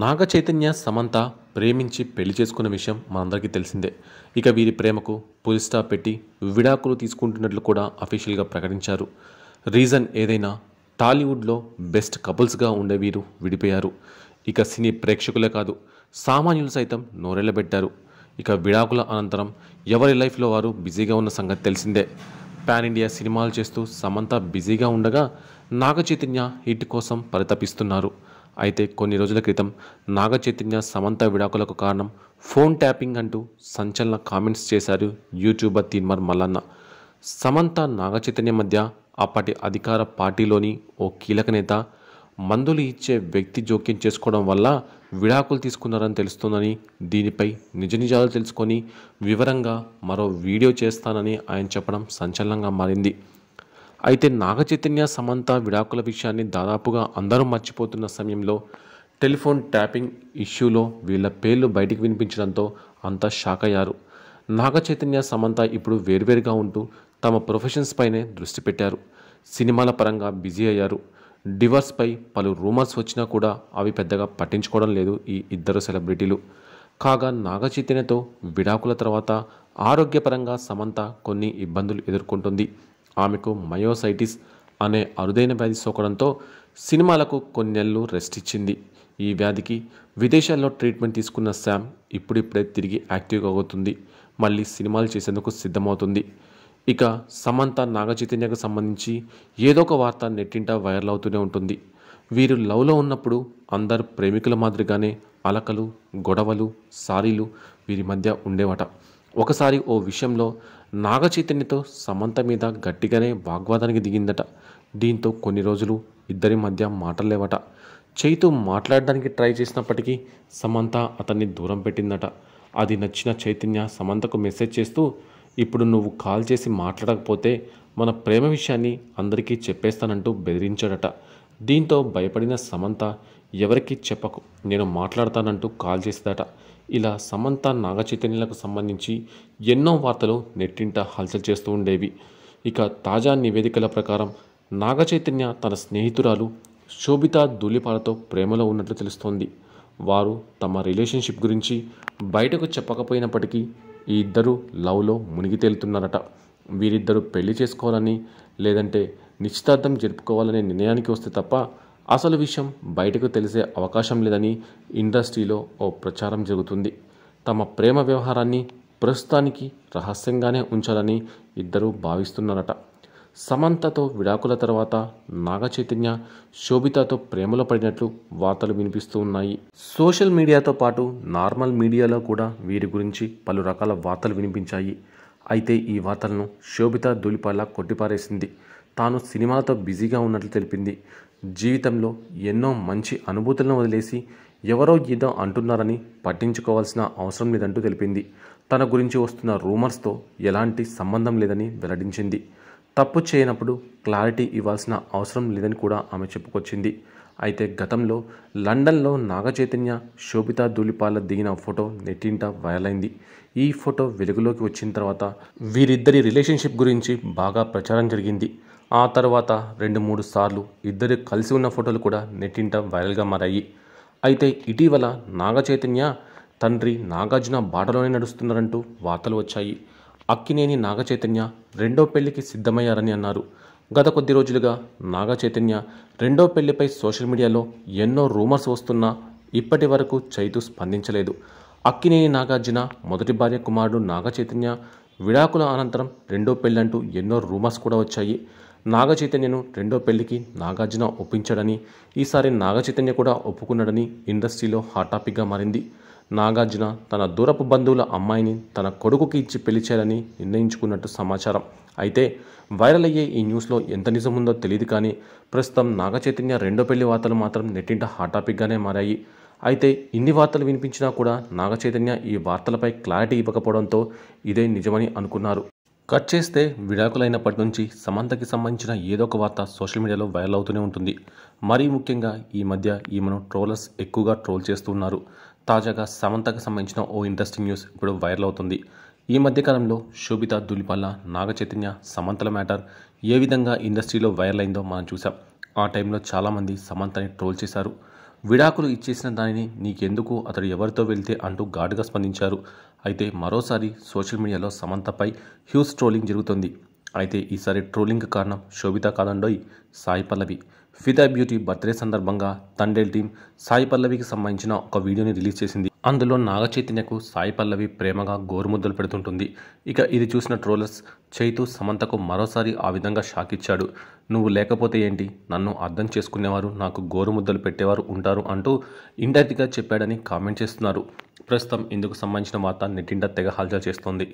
నాగ చైతన్య సమంత ప్రేమించి పెళ్లి చేసుకున్న విషయం మనందరికీ తెలిసిందే ఇక వీరి ప్రేమకు పులి పెట్టి విడాకులు తీసుకుంటున్నట్లు కూడా అఫీషియల్గా ప్రకటించారు రీజన్ ఏదైనా టాలీవుడ్లో బెస్ట్ కపుల్స్గా ఉండే వీరు విడిపోయారు ఇక సినీ ప్రేక్షకులే కాదు సామాన్యులు సైతం నోరెళ్ళబెట్టారు ఇక విడాకుల అనంతరం ఎవరి లైఫ్లో వారు బిజీగా ఉన్న సంగతి తెలిసిందే పాన్ ఇండియా సినిమాలు చేస్తూ సమంత బిజీగా ఉండగా నాగ చైతన్య హిట్ కోసం పరితపిస్తున్నారు అయితే కొన్ని రోజుల క్రితం నాగ చైతన్య సమంత విడాకులకు కారణం ఫోన్ ట్యాపింగ్ అంటూ సంచలన కామెంట్స్ చేశారు యూట్యూబర్ తీన్మర్ మల్లన్న సమంత నాగ చైతన్య మధ్య అప్పటి అధికార పార్టీలోని ఓ కీలక నేత మందులు ఇచ్చే వ్యక్తి జోక్యం చేసుకోవడం వల్ల విడాకులు తీసుకున్నారని తెలుస్తుందని దీనిపై నిజ నిజాలు తెలుసుకొని వివరంగా మరో వీడియో చేస్తానని ఆయన చెప్పడం సంచలనంగా మారింది అయితే నాగ చైతన్య సమంత విడాకుల విషయాన్ని దాదాపుగా అందరూ మర్చిపోతున్న సమయంలో టెలిఫోన్ ట్యాపింగ్ ఇష్యూలో వీళ్ళ పేర్లు బయటికి వినిపించడంతో అంతా షాక్ అయ్యారు నాగ చైతన్య సమంత ఇప్పుడు వేర్వేరుగా ఉంటూ తమ ప్రొఫెషన్స్ పైనే దృష్టి పెట్టారు సినిమాల పరంగా బిజీ అయ్యారు డివర్స్పై పలు రూమర్స్ వచ్చినా కూడా అవి పెద్దగా పట్టించుకోవడం లేదు ఈ ఇద్దరు సెలబ్రిటీలు కాగా నాగ చైతన్యతో విడాకుల తర్వాత ఆరోగ్యపరంగా సమంత కొన్ని ఇబ్బందులు ఎదుర్కొంటుంది ఆమెకు మయోసైటిస్ అనే అరుదైన వ్యాధి సోకడంతో సినిమాలకు కొన్ని నెలలు రెస్ట్ ఇచ్చింది ఈ వ్యాధికి విదేశాల్లో ట్రీట్మెంట్ తీసుకున్న శామ్ ఇప్పుడిప్పుడే తిరిగి యాక్టివ్గా అవుతుంది మళ్ళీ సినిమాలు చేసేందుకు సిద్ధమవుతుంది ఇక సమంత నాగచైతన్యకు సంబంధించి ఏదో ఒక వార్త నెట్టింట వైరల్ అవుతూనే ఉంటుంది వీరు లవ్లో ఉన్నప్పుడు అందరు ప్రేమికుల మాదిరిగానే అలకలు గొడవలు సారీలు వీరి మధ్య ఉండేవట ఒకసారి ఓ విషయంలో నాగచైతన్యతో సమంత మీద గట్టిగానే వాగ్వాదానికి దిగిందట దీంతో కొన్ని రోజులు ఇద్దరి మధ్య మాటలేవట చైతు మాట్లాడడానికి ట్రై చేసినప్పటికీ సమంత అతన్ని దూరం పెట్టిందట అది నచ్చిన చైతన్య సమంతకు మెసేజ్ చేస్తూ ఇప్పుడు నువ్వు కాల్ చేసి మాట్లాడకపోతే మన ప్రేమ విషయాన్ని అందరికీ చెప్పేస్తానంటూ బెదిరించాడట దీంతో భయపడిన సమంత ఎవరికి చెప్పకు నేను మాట్లాడతానంటూ కాల్ చేసేదట ఇలా సమంత నాగచైతన్యులకు సంబంధించి ఎన్నో వార్తలు నెట్టింట హల్చల్ చేస్తూ ఉండేవి ఇక తాజా నివేదికల ప్రకారం నాగచైతన్య తన స్నేహితురాలు శోభిత ధూళిపాలతో ప్రేమలో ఉన్నట్లు తెలుస్తోంది వారు తమ రిలేషన్షిప్ గురించి బయటకు చెప్పకపోయినప్పటికీ ఈ ఇద్దరు లవ్లో మునిగి తేలుతున్నారట వీరిద్దరూ పెళ్లి చేసుకోవాలని లేదంటే నిశ్చితార్థం జరుపుకోవాలనే నిర్ణయానికి వస్తే తప్ప అసలు విషయం బయటకు తెలిసే అవకాశం లేదని ఇండస్ట్రీలో ఓ ప్రచారం జరుగుతుంది తమ ప్రేమ వ్యవహారాన్ని ప్రస్తుతానికి రహస్యంగానే ఉంచాలని ఇద్దరూ భావిస్తున్నారట సమంతతో విడాకుల తర్వాత నాగచైతన్య శోభితతో ప్రేమలో పడినట్లు వార్తలు వినిపిస్తూ ఉన్నాయి సోషల్ మీడియాతో పాటు నార్మల్ మీడియాలో కూడా వీరి గురించి పలు రకాల వార్తలు వినిపించాయి అయితే ఈ వార్తలను శోభిత ధూళిపాల కొట్టిపారేసింది తాను సినిమాలతో బిజీగా ఉన్నట్లు తెలిపింది జీవితంలో ఎన్నో మంచి అనుభూతులను వదిలేసి ఎవరో ఏదో అంటున్నారని పట్టించుకోవాల్సిన అవసరం లేదంటూ తెలిపింది తన గురించి వస్తున్న రూమర్స్తో ఎలాంటి సంబంధం లేదని వెల్లడించింది తప్పు చేయనప్పుడు క్లారిటీ ఇవ్వాల్సిన అవసరం లేదని కూడా ఆమె చెప్పుకొచ్చింది అయితే గతంలో లండన్లో నాగచైతన్య శోభితా ధూళిపాల దిగిన ఫోటో నెట్టింట వైరల్ అయింది ఈ ఫోటో వెలుగులోకి వచ్చిన తర్వాత వీరిద్దరి రిలేషన్షిప్ గురించి బాగా ప్రచారం జరిగింది ఆ తర్వాత రెండు మూడు సార్లు ఇద్దరు కలిసి ఉన్న ఫోటోలు కూడా నెట్టింట వైరల్గా మారాయి అయితే ఇటీవల నాగ చైతన్య తండ్రి నాగార్జున బాటలోనే నడుస్తున్నారంటూ వార్తలు వచ్చాయి అక్కినేని నాగ చైతన్య రెండో పెళ్లికి సిద్ధమయ్యారని అన్నారు గత కొద్ది రోజులుగా నాగ చైతన్య రెండో పెళ్లిపై సోషల్ మీడియాలో ఎన్నో రూమర్స్ వస్తున్నా ఇప్పటి వరకు చైతు స్పందించలేదు అక్కినేని నాగార్జున మొదటి భార్య కుమారుడు నాగ చైతన్య విడాకుల అనంతరం రెండో పెళ్ళంటూ ఎన్నో రూమర్స్ కూడా వచ్చాయి నాగ చైతన్యను రెండో పెళ్లికి నాగార్జున ఒప్పించాడని ఈసారి నాగ చైతన్య కూడా ఒప్పుకున్నాడని ఇండస్ట్రీలో హాట్ టాపిక్గా మారింది నాగార్జున తన దూరపు బంధువుల అమ్మాయిని తన కొడుకుకి ఇచ్చి పెళ్లి చేయాలని నిర్ణయించుకున్నట్టు సమాచారం అయితే వైరల్ అయ్యే ఈ న్యూస్లో ఎంత నిజముందో తెలియదు కానీ ప్రస్తుతం నాగ చైతన్య రెండో పెళ్లి వార్తలు మాత్రం నెట్టింట హాట్ టాపిక్గానే మారాయి అయితే ఇన్ని వార్తలు వినిపించినా కూడా నాగ చైతన్య ఈ వార్తలపై క్లారిటీ ఇవ్వకపోవడంతో ఇదే నిజమని అనుకున్నారు కట్ చేస్తే విడాకులైనప్పటి నుంచి సమంతకి సంబంధించిన ఏదో ఒక వార్త సోషల్ మీడియాలో వైరల్ అవుతూనే ఉంటుంది మరీ ముఖ్యంగా ఈ మధ్య ఈమెను ట్రోలర్స్ ఎక్కువగా ట్రోల్ చేస్తున్నారు తాజాగా సమంతకు సంబంధించిన ఓ ఇంట్రెస్టింగ్ న్యూస్ ఇప్పుడు వైరల్ అవుతుంది ఈ మధ్యకాలంలో శోభిత దులిపల్ల నాగ చైతన్య సమంతల మ్యాటర్ ఏ విధంగా ఇండస్ట్రీలో వైరల్ అయిందో మనం చూసాం ఆ టైంలో చాలామంది సమంతని ట్రోల్ చేశారు విడాకులు ఇచ్చేసిన దానిని నీకెందుకు అతడు ఎవరితో వెళ్తే అంటూ ఘాటుగా స్పందించారు అయితే మరోసారి సోషల్ మీడియాలో సమంతపై హ్యూజ్ ట్రోలింగ్ జరుగుతుంది అయితే ఈసారి ట్రోలింగ్ కారణం శోభితా కాదండోయ్ సాయి పల్లవి ఫిదా బ్యూటీ బర్త్డే సందర్భంగా తండేల్ టీం సాయి పల్లవికి సంబంధించిన ఒక వీడియోని రిలీజ్ చేసింది అందులో నాగ చైతన్యకు సాయి పల్లవి ప్రేమగా గోరుముద్దలు పెడుతుంటుంది ఇక ఇది చూసిన ట్రోలర్స్ చైతు సమంతకు మరోసారి ఆ విధంగా షాక్ ఇచ్చాడు నువ్వు లేకపోతే ఏంటి నన్ను అర్థం చేసుకునేవారు నాకు గోరుముద్దలు పెట్టేవారు ఉంటారు అంటూ ఇండైరెక్ట్గా చెప్పాడని కామెంట్ చేస్తున్నారు ప్రస్తుతం ఇందుకు సంబంధించిన వార్త నెట్టిండా తెగ హల్చల్ చేస్తోంది